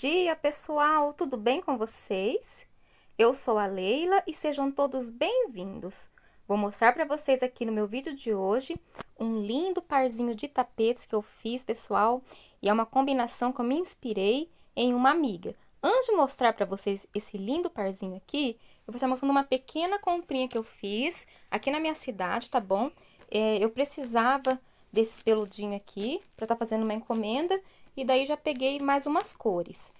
dia, pessoal! Tudo bem com vocês? Eu sou a Leila e sejam todos bem-vindos. Vou mostrar para vocês aqui no meu vídeo de hoje um lindo parzinho de tapetes que eu fiz, pessoal, e é uma combinação que eu me inspirei em uma amiga. Antes de mostrar para vocês esse lindo parzinho aqui, eu vou estar mostrando uma pequena comprinha que eu fiz aqui na minha cidade, tá bom? É, eu precisava desse peludinho aqui para estar tá fazendo uma encomenda e daí já peguei mais umas cores.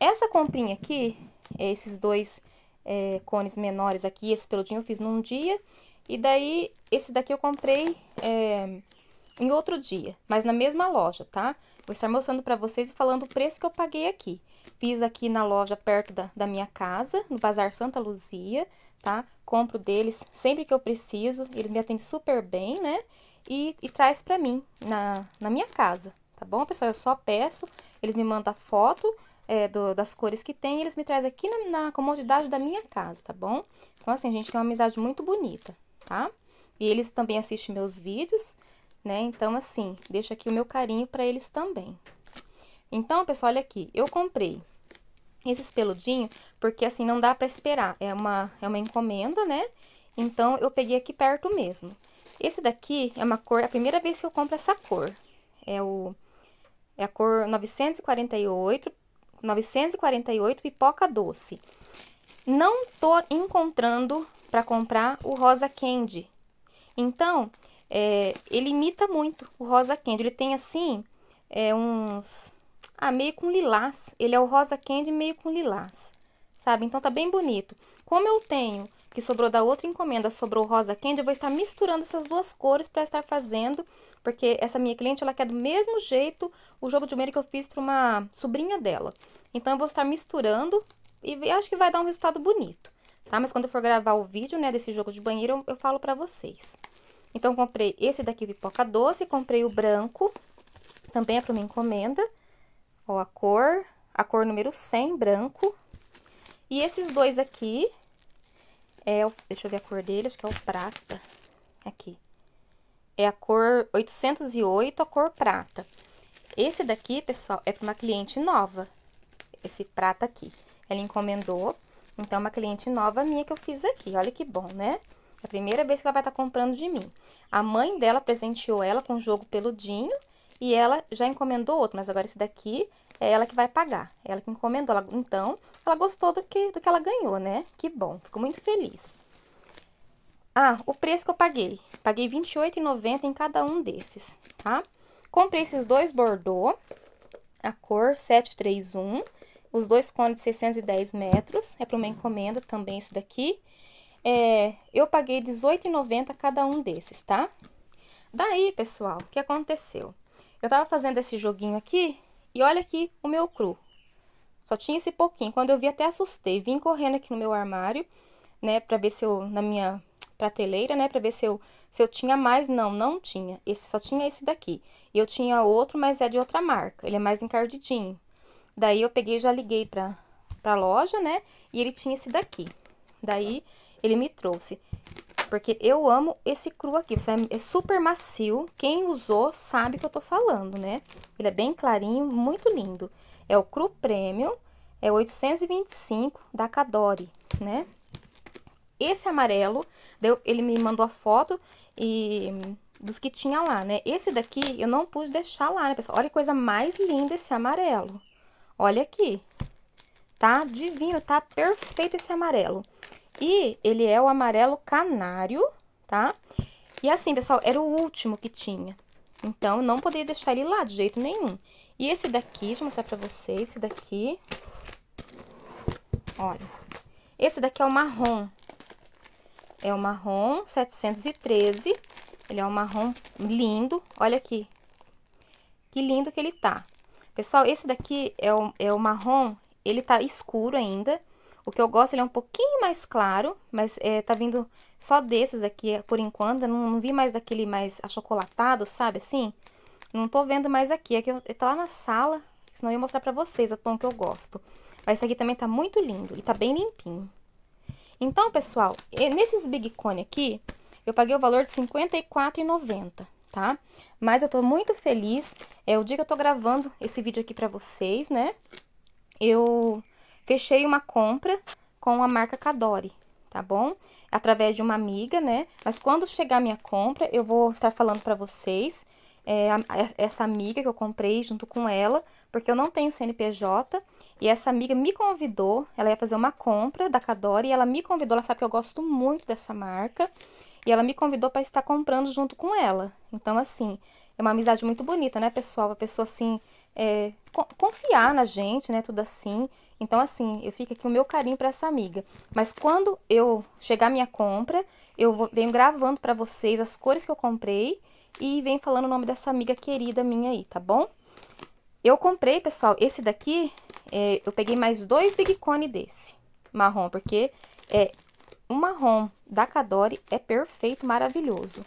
Essa comprinha aqui, esses dois é, cones menores aqui, esse peludinho eu fiz num dia. E daí, esse daqui eu comprei é, em outro dia, mas na mesma loja, tá? Vou estar mostrando pra vocês e falando o preço que eu paguei aqui. Fiz aqui na loja perto da, da minha casa, no Bazar Santa Luzia, tá? Compro deles sempre que eu preciso, eles me atendem super bem, né? E, e traz pra mim, na, na minha casa, Tá bom, pessoal? Eu só peço, eles me mandam foto é, do, das cores que tem e eles me trazem aqui na, na, comodidade da minha casa, tá bom? Então, assim, a gente tem uma amizade muito bonita, tá? E eles também assistem meus vídeos, né? Então, assim, deixa aqui o meu carinho para eles também. Então, pessoal, olha aqui, eu comprei esse espeludinho, porque assim, não dá pra esperar, é uma, é uma encomenda, né? Então, eu peguei aqui perto mesmo. Esse daqui é uma cor, é a primeira vez que eu compro essa cor. É o é a cor 948, 948 pipoca doce. Não tô encontrando para comprar o rosa candy. Então, é, ele imita muito o rosa candy. Ele tem assim, é, uns... Ah, meio com lilás. Ele é o rosa candy meio com lilás, sabe? Então, tá bem bonito. Como eu tenho que sobrou da outra encomenda, sobrou o rosa candy, eu vou estar misturando essas duas cores para estar fazendo porque essa minha cliente, ela quer do mesmo jeito o jogo de meia que eu fiz para uma sobrinha dela. Então, eu vou estar misturando e acho que vai dar um resultado bonito, tá? Mas quando eu for gravar o vídeo, né, desse jogo de banheiro, eu, eu falo pra vocês. Então, comprei esse daqui, pipoca doce, comprei o branco, também é pra uma encomenda. Ó, a cor, a cor número 100, branco. E esses dois aqui, é, deixa eu ver a cor dele, acho que é o prata, aqui é a cor 808, a cor prata. Esse daqui, pessoal, é para uma cliente nova, esse prata aqui. Ela encomendou, então, uma cliente nova minha que eu fiz aqui, olha que bom, né? É a primeira vez que ela vai estar tá comprando de mim. A mãe dela presenteou ela com um jogo peludinho e ela já encomendou outro, mas agora esse daqui é ela que vai pagar, ela que encomendou. Ela, então, ela gostou do que, do que ela ganhou, né? Que bom, fico muito feliz. Ah, o preço que eu paguei. Paguei R$28,90 em cada um desses, tá? Comprei esses dois bordô, a cor 731, os dois cones de 610 metros, é para uma encomenda também esse daqui. É, eu paguei R$18,90 cada um desses, tá? Daí, pessoal, o que aconteceu? Eu tava fazendo esse joguinho aqui e olha aqui o meu cru. Só tinha esse pouquinho. Quando eu vi, até assustei. Vim correndo aqui no meu armário, né, pra ver se eu, na minha prateleira, né, para ver se eu, se eu tinha mais. Não, não tinha. Esse só tinha esse daqui. E eu tinha outro, mas é de outra marca. Ele é mais encardidinho. Daí eu peguei e já liguei para pra loja, né? E ele tinha esse daqui. Daí ele me trouxe. Porque eu amo esse cru aqui, é, é super macio, quem usou sabe o que eu tô falando, né? Ele é bem clarinho, muito lindo. É o cru premium, é 825 da Cadore, né? esse amarelo, deu, ele me mandou a foto e dos que tinha lá, né? Esse daqui eu não pude deixar lá, né, pessoal? Olha que coisa mais linda esse amarelo. Olha aqui. Tá divino, tá perfeito esse amarelo. E ele é o amarelo canário, tá? E assim, pessoal, era o último que tinha. Então, não poderia deixar ele lá de jeito nenhum. E esse daqui, deixa eu mostrar pra vocês, esse daqui. Olha. Esse daqui é o marrom, é o marrom 713. Ele é um marrom lindo. Olha aqui. Que lindo que ele tá. Pessoal, esse daqui é o, é o marrom. Ele tá escuro ainda. O que eu gosto, ele é um pouquinho mais claro, mas é, tá vindo só desses aqui é, por enquanto. Eu não, não vi mais daquele mais achocolatado, sabe assim? Não tô vendo mais aqui. É que tá lá na sala, senão eu ia mostrar pra vocês o tom que eu gosto. Mas esse aqui também tá muito lindo e tá bem limpinho. Então, pessoal, nesses Big Cone aqui, eu paguei o valor de R$54,90, tá? Mas eu tô muito feliz, é o dia que eu tô gravando esse vídeo aqui pra vocês, né? Eu fechei uma compra com a marca Cadore, tá bom? Através de uma amiga, né? Mas quando chegar a minha compra, eu vou estar falando pra vocês é, é, essa amiga que eu comprei junto com ela, porque eu não tenho CNPJ. E essa amiga me convidou, ela ia fazer uma compra da Cadore e ela me convidou, ela sabe que eu gosto muito dessa marca, e ela me convidou para estar comprando junto com ela. Então, assim, é uma amizade muito bonita, né, pessoal? A pessoa, assim, é, confiar na gente, né, tudo assim. Então, assim, eu fico aqui o meu carinho para essa amiga. Mas quando eu chegar a minha compra, eu venho gravando para vocês as cores que eu comprei e vem falando o nome dessa amiga querida minha aí, tá bom? Eu comprei, pessoal, esse daqui, é, eu peguei mais dois Big Cone desse marrom, porque é o marrom da Cadore é perfeito, maravilhoso.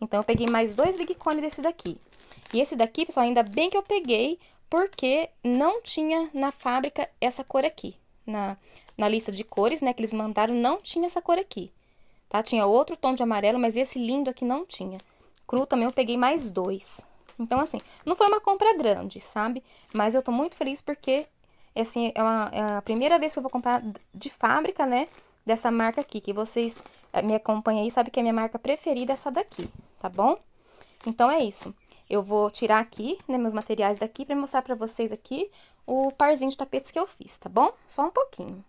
Então, eu peguei mais dois Big Cone desse daqui. E esse daqui, pessoal, ainda bem que eu peguei, porque não tinha na fábrica essa cor aqui. Na, na lista de cores, né, que eles mandaram, não tinha essa cor aqui. Tá? Tinha outro tom de amarelo, mas esse lindo aqui não tinha cru também eu peguei mais dois. Então, assim, não foi uma compra grande, sabe? Mas eu tô muito feliz porque, assim, é, uma, é a primeira vez que eu vou comprar de fábrica, né? Dessa marca aqui, que vocês eh, me acompanham aí, sabe que é a minha marca preferida é essa daqui, tá bom? Então, é isso. Eu vou tirar aqui, né, meus materiais daqui pra mostrar pra vocês aqui o parzinho de tapetes que eu fiz, tá bom? Só um pouquinho.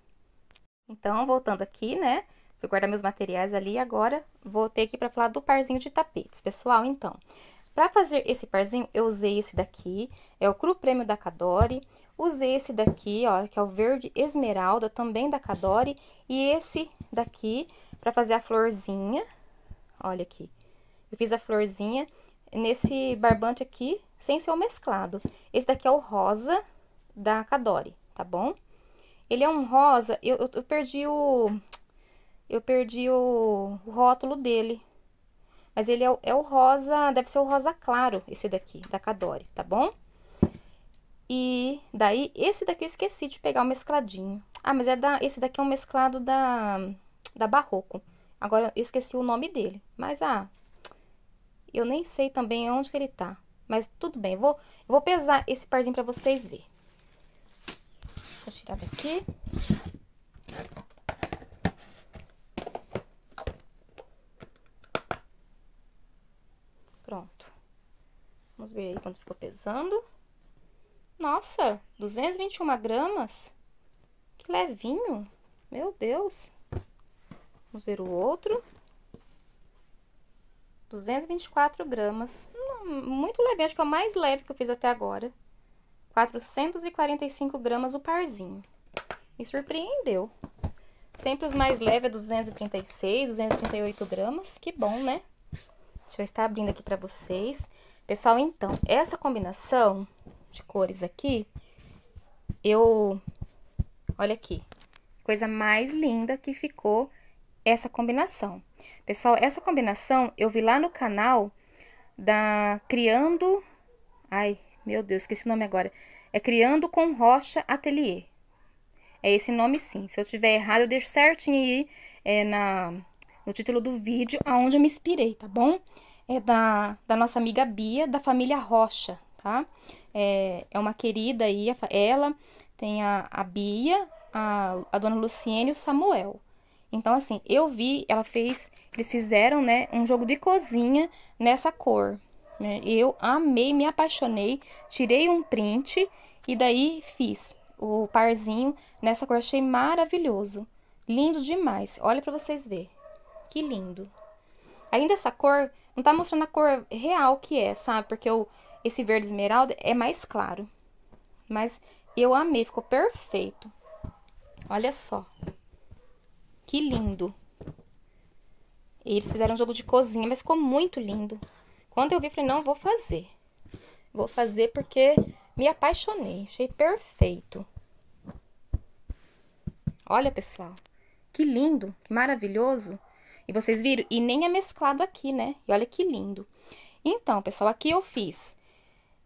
Então, voltando aqui, né, Fui guardar meus materiais ali e agora voltei aqui para falar do parzinho de tapetes. Pessoal, então, para fazer esse parzinho, eu usei esse daqui, é o Cru Prêmio da Cadore. Usei esse daqui, ó, que é o verde esmeralda, também da Cadore. E esse daqui, para fazer a florzinha, olha aqui. Eu fiz a florzinha nesse barbante aqui, sem ser o mesclado. Esse daqui é o rosa da Cadore, tá bom? Ele é um rosa, eu, eu, eu perdi o, eu perdi o, o rótulo dele. Mas ele é, é, o rosa, deve ser o rosa claro, esse daqui, da Cadore, tá bom? E daí, esse daqui eu esqueci de pegar o mescladinho. Ah, mas é da, esse daqui é um mesclado da, da Barroco. Agora, eu esqueci o nome dele. Mas, ah, eu nem sei também onde que ele tá. Mas tudo bem, eu vou, eu vou pesar esse parzinho pra vocês verem. Vou tirar daqui. Vamos ver aí quanto ficou pesando. Nossa, 221 gramas. Que levinho. Meu Deus. Vamos ver o outro. 224 gramas. Hum, muito leve, acho que é o mais leve que eu fiz até agora. 445 gramas o parzinho. Me surpreendeu. Sempre os mais leves é 236, 238 gramas. Que bom, né? Deixa eu estar tá abrindo aqui pra vocês. Pessoal, então, essa combinação de cores aqui, eu... Olha aqui, coisa mais linda que ficou essa combinação. Pessoal, essa combinação eu vi lá no canal da Criando... Ai, meu Deus, esqueci o nome agora. É Criando com Rocha Atelier. É esse nome sim. Se eu tiver errado, eu deixo certinho aí é, na, no título do vídeo aonde eu me inspirei, tá bom? é da, da nossa amiga Bia, da família Rocha, tá? É, é uma querida aí, ela tem a, a Bia, a, a dona Luciene e o Samuel. Então, assim, eu vi, ela fez, eles fizeram, né, um jogo de cozinha nessa cor. Né? Eu amei, me apaixonei, tirei um print e daí fiz o parzinho nessa cor, achei maravilhoso. Lindo demais, olha para vocês ver. Que lindo. Ainda essa cor, não tá mostrando a cor real que é, sabe? Porque eu, esse verde esmeralda é mais claro. Mas eu amei, ficou perfeito. Olha só. Que lindo. E eles fizeram um jogo de cozinha, mas ficou muito lindo. Quando eu vi, falei, não, vou fazer. Vou fazer porque me apaixonei. Achei perfeito. Olha, pessoal. Que lindo, que maravilhoso. E vocês viram? E nem é mesclado aqui, né? E olha que lindo. Então, pessoal, aqui eu fiz,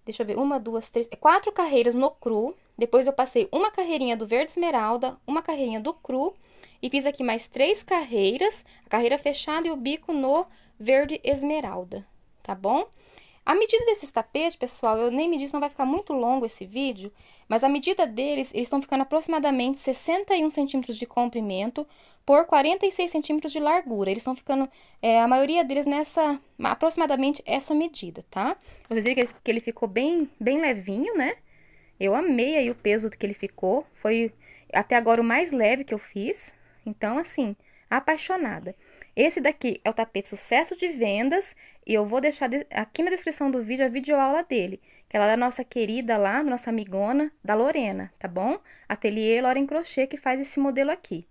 deixa eu ver, uma, duas, três, quatro carreiras no cru. Depois eu passei uma carreirinha do verde esmeralda, uma carreirinha do cru. E fiz aqui mais três carreiras, a carreira fechada e o bico no verde esmeralda, tá bom? A medida desses tapetes, pessoal, eu nem me disse, não vai ficar muito longo esse vídeo, mas a medida deles, eles estão ficando aproximadamente 61 centímetros de comprimento por 46 centímetros de largura. Eles estão ficando, é, a maioria deles nessa, aproximadamente essa medida, tá? Vocês viram que ele, que ele ficou bem, bem levinho, né? Eu amei aí o peso que ele ficou, foi até agora o mais leve que eu fiz. Então, assim, apaixonada. Esse daqui é o tapete sucesso de vendas e eu vou deixar aqui na descrição do vídeo a videoaula dele, que ela é da nossa querida lá, nossa amigona, da Lorena, tá bom? Ateliê Loren Crochê que faz esse modelo aqui.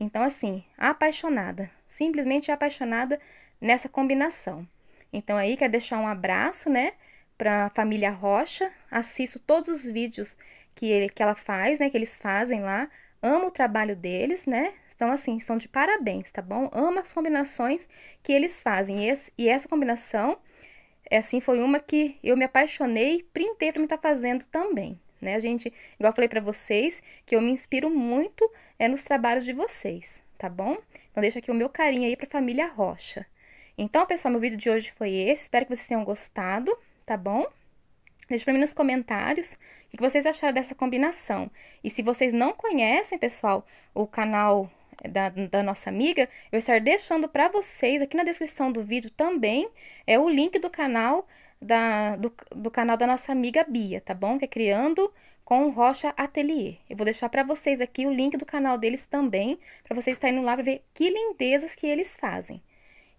Então, assim, apaixonada, simplesmente apaixonada nessa combinação. Então, aí, quero deixar um abraço, né, para a família Rocha, assisto todos os vídeos que, ele, que ela faz, né, que eles fazem lá, amo o trabalho deles, né, então, assim, são de parabéns, tá bom? Amo as combinações que eles fazem. E, esse, e essa combinação, é, assim, foi uma que eu me apaixonei, printei pra mim tá fazendo também. Né, a gente, igual eu falei para vocês, que eu me inspiro muito é nos trabalhos de vocês, tá bom? Então deixa aqui o meu carinho aí para família Rocha. Então, pessoal, meu vídeo de hoje foi esse. Espero que vocês tenham gostado, tá bom? Deixa para mim nos comentários o que vocês acharam dessa combinação. E se vocês não conhecem, pessoal, o canal da, da nossa amiga, eu vou estar deixando para vocês aqui na descrição do vídeo também é o link do canal da, do, do canal da nossa amiga Bia, tá bom? Que é Criando com Rocha Atelier. Eu vou deixar para vocês aqui o link do canal deles também, para vocês estarem lá para ver que lindezas que eles fazem.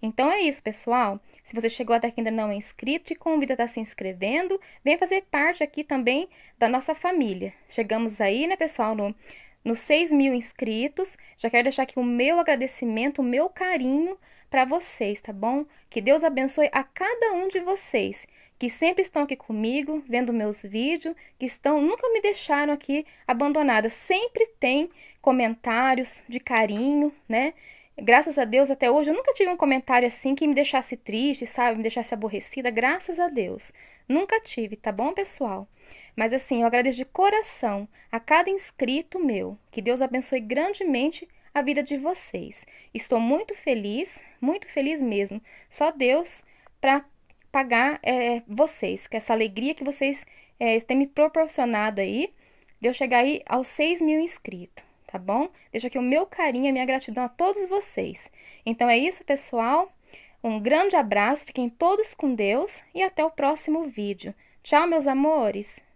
Então é isso, pessoal. Se você chegou até aqui ainda não é inscrito, te convido a estar tá se inscrevendo. vem fazer parte aqui também da nossa família. Chegamos aí, né, pessoal, no nos 6 mil inscritos. Já quero deixar aqui o meu agradecimento, o meu carinho para vocês, tá bom? Que Deus abençoe a cada um de vocês que sempre estão aqui comigo, vendo meus vídeos, que estão, nunca me deixaram aqui abandonada. Sempre tem comentários de carinho, né? Graças a Deus, até hoje eu nunca tive um comentário assim que me deixasse triste, sabe? Me deixasse aborrecida. Graças a Deus. Nunca tive, tá bom, pessoal? Mas assim, eu agradeço de coração a cada inscrito meu. Que Deus abençoe grandemente a vida de vocês. Estou muito feliz, muito feliz mesmo. Só Deus para pagar é, vocês, que essa alegria que vocês é, têm me proporcionado aí, de eu chegar aí aos 6 mil inscritos tá bom? Deixo aqui o meu carinho, a minha gratidão a todos vocês. Então é isso, pessoal. Um grande abraço, fiquem todos com Deus e até o próximo vídeo. Tchau, meus amores!